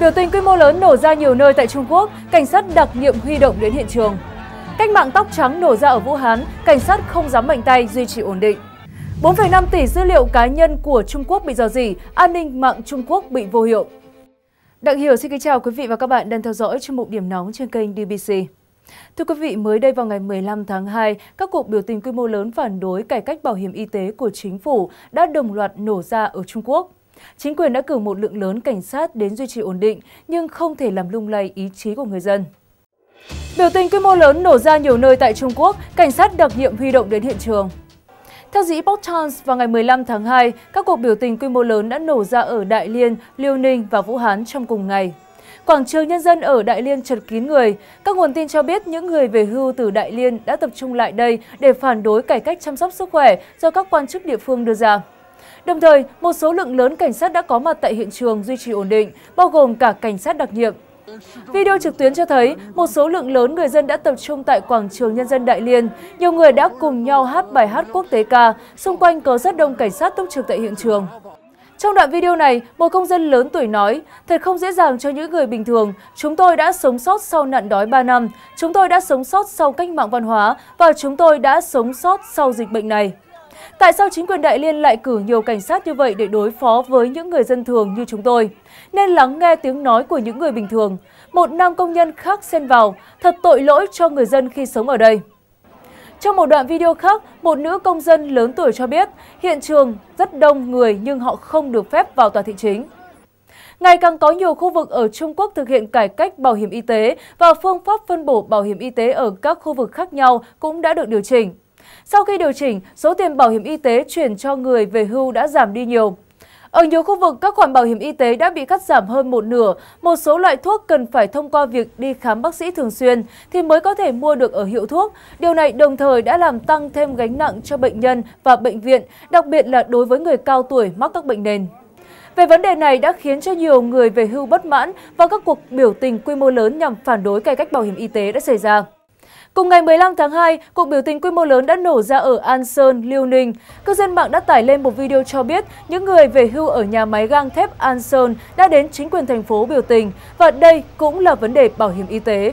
Biểu tình quy mô lớn nổ ra nhiều nơi tại Trung Quốc, cảnh sát đặc nhiệm huy động đến hiện trường. Cách mạng tóc trắng nổ ra ở Vũ Hán, cảnh sát không dám mạnh tay duy trì ổn định. 4,5 tỷ dữ liệu cá nhân của Trung Quốc bị dò dỉ, an ninh mạng Trung Quốc bị vô hiệu. Đặng Hiểu xin kính chào quý vị và các bạn đang theo dõi chương mục điểm nóng trên kênh DBC. Thưa quý vị, mới đây vào ngày 15 tháng 2, các cuộc biểu tình quy mô lớn phản đối cải cách bảo hiểm y tế của chính phủ đã đồng loạt nổ ra ở Trung Quốc. Chính quyền đã cử một lượng lớn cảnh sát đến duy trì ổn định, nhưng không thể làm lung lay ý chí của người dân. Biểu tình quy mô lớn nổ ra nhiều nơi tại Trung Quốc, cảnh sát đặc nhiệm huy động đến hiện trường. Theo dĩ Epoch Times, vào ngày 15 tháng 2, các cuộc biểu tình quy mô lớn đã nổ ra ở Đại Liên, Liêu Ninh và Vũ Hán trong cùng ngày. Quảng trường nhân dân ở Đại Liên chật kín người. Các nguồn tin cho biết những người về hưu từ Đại Liên đã tập trung lại đây để phản đối cải cách chăm sóc sức khỏe do các quan chức địa phương đưa ra. Đồng thời, một số lượng lớn cảnh sát đã có mặt tại hiện trường duy trì ổn định, bao gồm cả cảnh sát đặc nhiệm. Video trực tuyến cho thấy một số lượng lớn người dân đã tập trung tại quảng trường Nhân dân Đại Liên. Nhiều người đã cùng nhau hát bài hát quốc tế ca, xung quanh có rất đông cảnh sát túc trực tại hiện trường. Trong đoạn video này, một công dân lớn tuổi nói, thật không dễ dàng cho những người bình thường. Chúng tôi đã sống sót sau nạn đói 3 năm, chúng tôi đã sống sót sau cách mạng văn hóa và chúng tôi đã sống sót sau dịch bệnh này. Tại sao chính quyền Đại Liên lại cử nhiều cảnh sát như vậy để đối phó với những người dân thường như chúng tôi? Nên lắng nghe tiếng nói của những người bình thường. Một nam công nhân khác xen vào, thật tội lỗi cho người dân khi sống ở đây. Trong một đoạn video khác, một nữ công dân lớn tuổi cho biết hiện trường rất đông người nhưng họ không được phép vào tòa thị chính. Ngày càng có nhiều khu vực ở Trung Quốc thực hiện cải cách bảo hiểm y tế và phương pháp phân bổ bảo hiểm y tế ở các khu vực khác nhau cũng đã được điều chỉnh. Sau khi điều chỉnh, số tiền bảo hiểm y tế chuyển cho người về hưu đã giảm đi nhiều. Ở nhiều khu vực, các khoản bảo hiểm y tế đã bị cắt giảm hơn một nửa. Một số loại thuốc cần phải thông qua việc đi khám bác sĩ thường xuyên thì mới có thể mua được ở hiệu thuốc. Điều này đồng thời đã làm tăng thêm gánh nặng cho bệnh nhân và bệnh viện, đặc biệt là đối với người cao tuổi mắc các bệnh nền. Về vấn đề này đã khiến cho nhiều người về hưu bất mãn và các cuộc biểu tình quy mô lớn nhằm phản đối cải cách bảo hiểm y tế đã xảy ra. Cùng ngày 15 tháng 2, cuộc biểu tình quy mô lớn đã nổ ra ở An Sơn, Liêu Ninh. Cư dân mạng đã tải lên một video cho biết những người về hưu ở nhà máy gang thép An Sơn đã đến chính quyền thành phố biểu tình và đây cũng là vấn đề bảo hiểm y tế.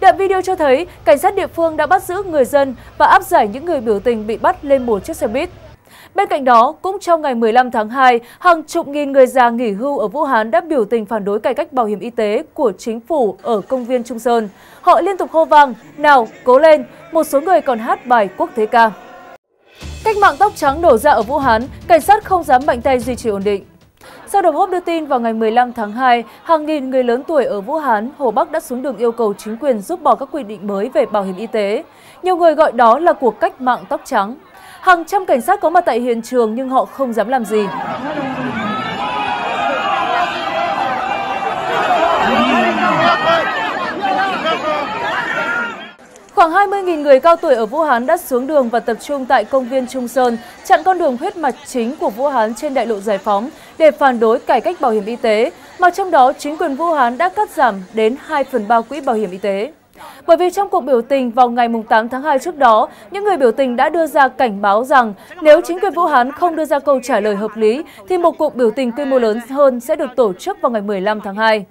Đoạn video cho thấy cảnh sát địa phương đã bắt giữ người dân và áp giải những người biểu tình bị bắt lên một chiếc xe buýt. Bên cạnh đó, cũng trong ngày 15 tháng 2, hàng chục nghìn người già nghỉ hưu ở Vũ Hán đã biểu tình phản đối cải cách bảo hiểm y tế của chính phủ ở công viên Trung Sơn. Họ liên tục hô vang, nào, cố lên, một số người còn hát bài quốc thế ca. Cách mạng tóc trắng đổ ra ở Vũ Hán, cảnh sát không dám mạnh tay duy trì ổn định. Sau đồng hốp đưa tin vào ngày 15 tháng 2, hàng nghìn người lớn tuổi ở Vũ Hán, Hồ Bắc đã xuống đường yêu cầu chính quyền giúp bỏ các quy định mới về bảo hiểm y tế. Nhiều người gọi đó là cuộc cách mạng tóc trắng. Hàng trăm cảnh sát có mặt tại hiện trường nhưng họ không dám làm gì. Khoảng 20.000 người cao tuổi ở Vũ Hán đã xuống đường và tập trung tại công viên Trung Sơn, chặn con đường huyết mạch chính của Vũ Hán trên đại lộ Giải Phóng để phản đối cải cách bảo hiểm y tế, mà trong đó chính quyền Vũ Hán đã cắt giảm đến 2 phần 3 quỹ bảo hiểm y tế. Bởi vì trong cuộc biểu tình vào ngày 8 tháng 2 trước đó, những người biểu tình đã đưa ra cảnh báo rằng nếu chính quyền Vũ Hán không đưa ra câu trả lời hợp lý, thì một cuộc biểu tình quy mô lớn hơn sẽ được tổ chức vào ngày 15 tháng 2.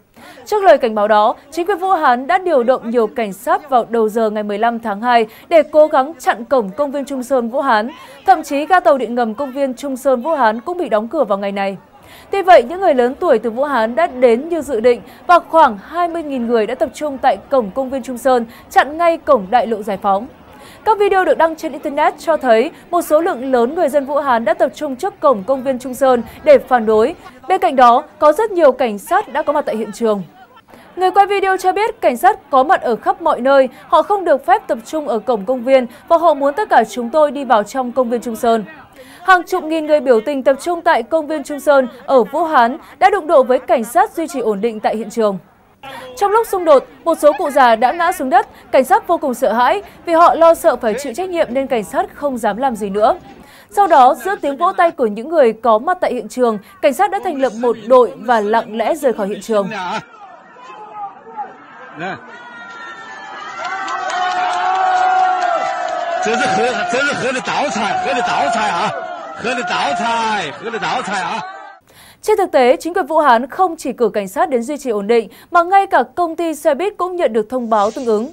Trước lời cảnh báo đó, chính quyền Vũ Hán đã điều động nhiều cảnh sát vào đầu giờ ngày 15 tháng 2 để cố gắng chặn cổng công viên Trung Sơn Vũ Hán. Thậm chí ga tàu điện ngầm công viên Trung Sơn Vũ Hán cũng bị đóng cửa vào ngày này. Tuy vậy, những người lớn tuổi từ Vũ Hán đã đến như dự định và khoảng 20.000 người đã tập trung tại cổng công viên Trung Sơn, chặn ngay cổng đại lộ Giải Phóng. Các video được đăng trên Internet cho thấy một số lượng lớn người dân Vũ Hán đã tập trung trước cổng công viên Trung Sơn để phản đối. Bên cạnh đó, có rất nhiều cảnh sát đã có mặt tại hiện trường. Người quay video cho biết cảnh sát có mặt ở khắp mọi nơi, họ không được phép tập trung ở cổng công viên và họ muốn tất cả chúng tôi đi vào trong công viên Trung Sơn. Hàng chục nghìn người biểu tình tập trung tại công viên Trung Sơn ở Vũ Hán đã đụng độ với cảnh sát duy trì ổn định tại hiện trường. Trong lúc xung đột, một số cụ già đã ngã xuống đất, cảnh sát vô cùng sợ hãi vì họ lo sợ phải chịu trách nhiệm nên cảnh sát không dám làm gì nữa. Sau đó, giữa tiếng vỗ tay của những người có mặt tại hiện trường, cảnh sát đã thành lập một đội và lặng lẽ rời khỏi hiện trường. 这是喝，这是喝的道菜，喝的道菜啊，喝的道菜，喝的道菜啊。Trên thực tế, chính quyền Vũ Hán không chỉ cử cảnh sát đến duy trì ổn định, mà ngay cả công ty xe buýt cũng nhận được thông báo tương ứng.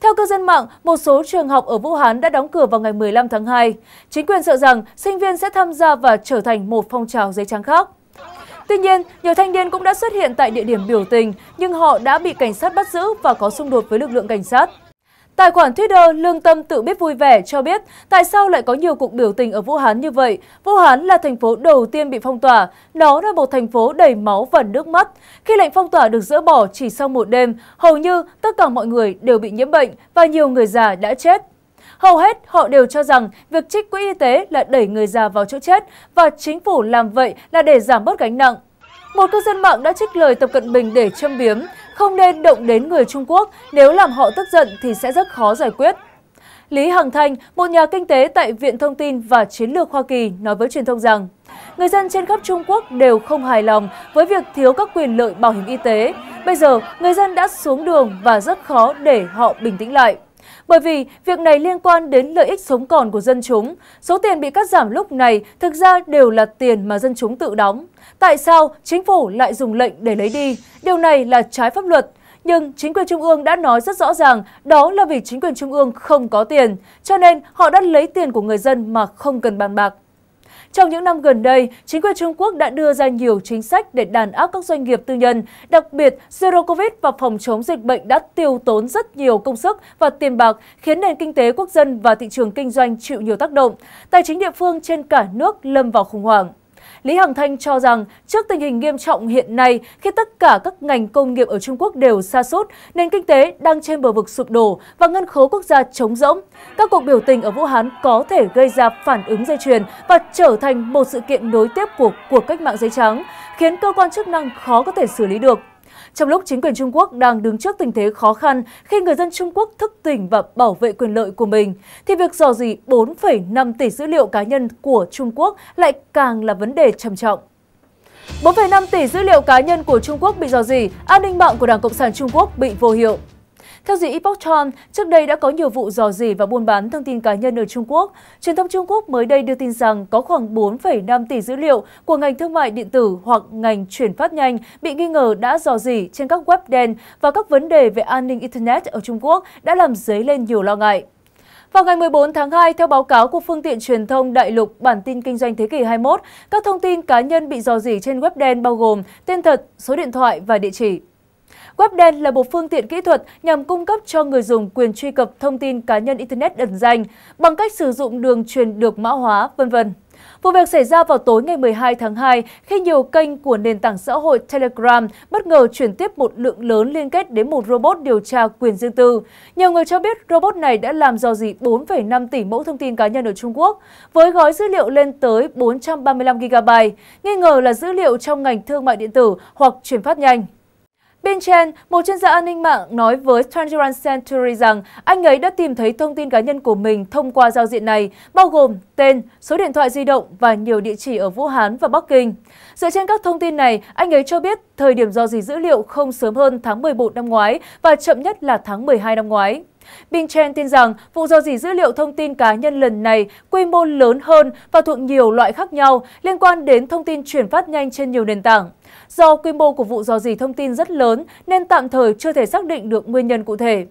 Theo cư dân mạng, một số trường học ở Vũ Hán đã đóng cửa vào ngày 15 tháng 2. Chính quyền sợ rằng sinh viên sẽ tham gia và trở thành một phong trào giấy trắng khác. Tuy nhiên, nhiều thanh niên cũng đã xuất hiện tại địa điểm biểu tình, nhưng họ đã bị cảnh sát bắt giữ và có xung đột với lực lượng cảnh sát. Tài khoản Twitter Lương Tâm tự biết vui vẻ cho biết tại sao lại có nhiều cuộc biểu tình ở Vũ Hán như vậy. Vũ Hán là thành phố đầu tiên bị phong tỏa. Nó là một thành phố đầy máu và nước mắt. Khi lệnh phong tỏa được dỡ bỏ chỉ sau một đêm, hầu như tất cả mọi người đều bị nhiễm bệnh và nhiều người già đã chết. Hầu hết họ đều cho rằng việc trích quỹ y tế là đẩy người già vào chỗ chết và chính phủ làm vậy là để giảm bớt gánh nặng. Một cư dân mạng đã trích lời Tập Cận Bình để châm biếm, không nên động đến người Trung Quốc, nếu làm họ tức giận thì sẽ rất khó giải quyết. Lý Hằng Thanh, một nhà kinh tế tại Viện Thông tin và Chiến lược Hoa Kỳ, nói với truyền thông rằng người dân trên khắp Trung Quốc đều không hài lòng với việc thiếu các quyền lợi bảo hiểm y tế. Bây giờ, người dân đã xuống đường và rất khó để họ bình tĩnh lại. Bởi vì việc này liên quan đến lợi ích sống còn của dân chúng. Số tiền bị cắt giảm lúc này thực ra đều là tiền mà dân chúng tự đóng. Tại sao chính phủ lại dùng lệnh để lấy đi? Điều này là trái pháp luật. Nhưng chính quyền trung ương đã nói rất rõ ràng đó là vì chính quyền trung ương không có tiền, cho nên họ đã lấy tiền của người dân mà không cần bàn bạc. Trong những năm gần đây, chính quyền Trung Quốc đã đưa ra nhiều chính sách để đàn áp các doanh nghiệp tư nhân. Đặc biệt, Zero Covid và phòng chống dịch bệnh đã tiêu tốn rất nhiều công sức và tiền bạc, khiến nền kinh tế quốc dân và thị trường kinh doanh chịu nhiều tác động. Tài chính địa phương trên cả nước lâm vào khủng hoảng. Lý Hằng Thanh cho rằng trước tình hình nghiêm trọng hiện nay khi tất cả các ngành công nghiệp ở Trung Quốc đều sa sút, nền kinh tế đang trên bờ vực sụp đổ và ngân khố quốc gia trống rỗng, các cuộc biểu tình ở Vũ Hán có thể gây ra phản ứng dây chuyền và trở thành một sự kiện nối tiếp của cuộc cách mạng giấy trắng, khiến cơ quan chức năng khó có thể xử lý được trong lúc chính quyền Trung Quốc đang đứng trước tình thế khó khăn khi người dân Trung Quốc thức tỉnh và bảo vệ quyền lợi của mình, thì việc dò dỉ 4,5 tỷ dữ liệu cá nhân của Trung Quốc lại càng là vấn đề trầm trọng. 4,5 tỷ dữ liệu cá nhân của Trung Quốc bị dò dỉ, an ninh mạng của Đảng Cộng sản Trung Quốc bị vô hiệu. Theo The Epoch Times, trước đây đã có nhiều vụ dò dỉ và buôn bán thông tin cá nhân ở Trung Quốc. Truyền thông Trung Quốc mới đây đưa tin rằng có khoảng 4,5 tỷ dữ liệu của ngành thương mại điện tử hoặc ngành chuyển phát nhanh bị nghi ngờ đã dò dỉ trên các web đen và các vấn đề về an ninh Internet ở Trung Quốc đã làm dấy lên nhiều lo ngại. Vào ngày 14 tháng 2, theo báo cáo của phương tiện truyền thông Đại lục Bản tin Kinh doanh Thế kỷ 21, các thông tin cá nhân bị dò dỉ trên web đen bao gồm tên thật, số điện thoại và địa chỉ. Web đen là một phương tiện kỹ thuật nhằm cung cấp cho người dùng quyền truy cập thông tin cá nhân Internet ẩn danh bằng cách sử dụng đường truyền được mã hóa, vân vân. Vụ việc xảy ra vào tối ngày 12 tháng 2 khi nhiều kênh của nền tảng xã hội Telegram bất ngờ chuyển tiếp một lượng lớn liên kết đến một robot điều tra quyền riêng tư. Nhiều người cho biết robot này đã làm dò dỉ 4,5 tỷ mẫu thông tin cá nhân ở Trung Quốc với gói dữ liệu lên tới 435 GB, nghi ngờ là dữ liệu trong ngành thương mại điện tử hoặc chuyển phát nhanh. Bên trên, một chuyên gia an ninh mạng nói với Transparent Century rằng anh ấy đã tìm thấy thông tin cá nhân của mình thông qua giao diện này, bao gồm tên, số điện thoại di động và nhiều địa chỉ ở Vũ Hán và Bắc Kinh. Dựa trên các thông tin này, anh ấy cho biết thời điểm do gì dữ liệu không sớm hơn tháng 11 năm ngoái và chậm nhất là tháng 12 năm ngoái. Bing Chen tin rằng vụ dò dỉ dữ liệu thông tin cá nhân lần này quy mô lớn hơn và thuộc nhiều loại khác nhau liên quan đến thông tin chuyển phát nhanh trên nhiều nền tảng. Do quy mô của vụ dò dỉ thông tin rất lớn nên tạm thời chưa thể xác định được nguyên nhân cụ thể.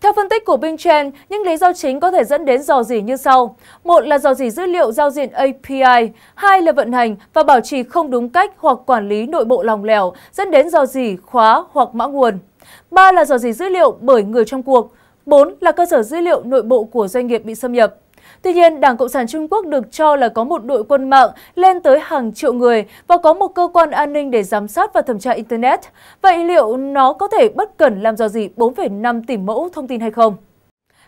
Theo phân tích của Bing Chen, những lý do chính có thể dẫn đến dò dỉ như sau. Một là dò dỉ dữ liệu giao diện API, hai là vận hành và bảo trì không đúng cách hoặc quản lý nội bộ lòng lẻo dẫn đến dò dỉ khóa hoặc mã nguồn. Ba là dò dỉ dữ liệu bởi người trong cuộc, 4 là cơ sở dữ liệu nội bộ của doanh nghiệp bị xâm nhập. Tuy nhiên, Đảng Cộng sản Trung Quốc được cho là có một đội quân mạng lên tới hàng triệu người và có một cơ quan an ninh để giám sát và thẩm tra Internet. Vậy liệu nó có thể bất cẩn làm do gì 4,5 tỷ mẫu thông tin hay không?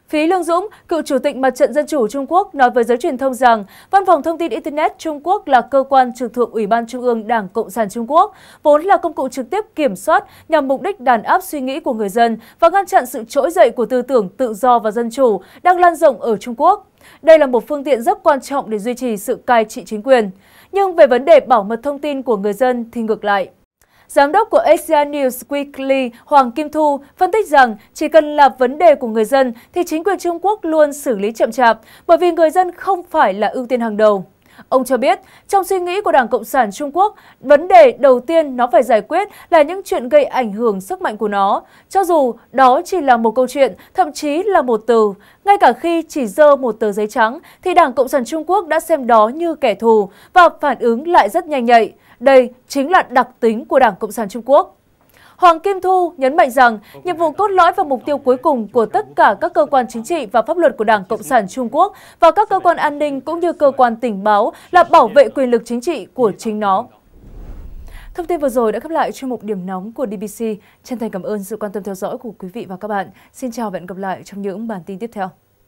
Phí Lương Dũng, cựu chủ tịch Mặt trận Dân chủ Trung Quốc nói với giới truyền thông rằng Văn phòng Thông tin Internet Trung Quốc là cơ quan trực thuộc Ủy ban Trung ương Đảng Cộng sản Trung Quốc, vốn là công cụ trực tiếp kiểm soát nhằm mục đích đàn áp suy nghĩ của người dân và ngăn chặn sự trỗi dậy của tư tưởng tự do và dân chủ đang lan rộng ở Trung Quốc. Đây là một phương tiện rất quan trọng để duy trì sự cai trị chính quyền. Nhưng về vấn đề bảo mật thông tin của người dân thì ngược lại. Giám đốc của Asia News Weekly Hoàng Kim Thu phân tích rằng chỉ cần là vấn đề của người dân thì chính quyền Trung Quốc luôn xử lý chậm chạp bởi vì người dân không phải là ưu tiên hàng đầu. Ông cho biết, trong suy nghĩ của Đảng Cộng sản Trung Quốc, vấn đề đầu tiên nó phải giải quyết là những chuyện gây ảnh hưởng sức mạnh của nó, cho dù đó chỉ là một câu chuyện, thậm chí là một từ. Ngay cả khi chỉ dơ một tờ giấy trắng, thì Đảng Cộng sản Trung Quốc đã xem đó như kẻ thù và phản ứng lại rất nhanh nhạy. Đây chính là đặc tính của Đảng Cộng sản Trung Quốc. Hoàng Kim Thu nhấn mạnh rằng nhiệm vụ cốt lõi và mục tiêu cuối cùng của tất cả các cơ quan chính trị và pháp luật của Đảng Cộng sản Trung Quốc và các cơ quan an ninh cũng như cơ quan tình báo là bảo vệ quyền lực chính trị của chính nó. Thông tin vừa rồi đã khép lại chuyên mục điểm nóng của DBC. Chân thành cảm ơn sự quan tâm theo dõi của quý vị và các bạn. Xin chào và hẹn gặp lại trong những bản tin tiếp theo.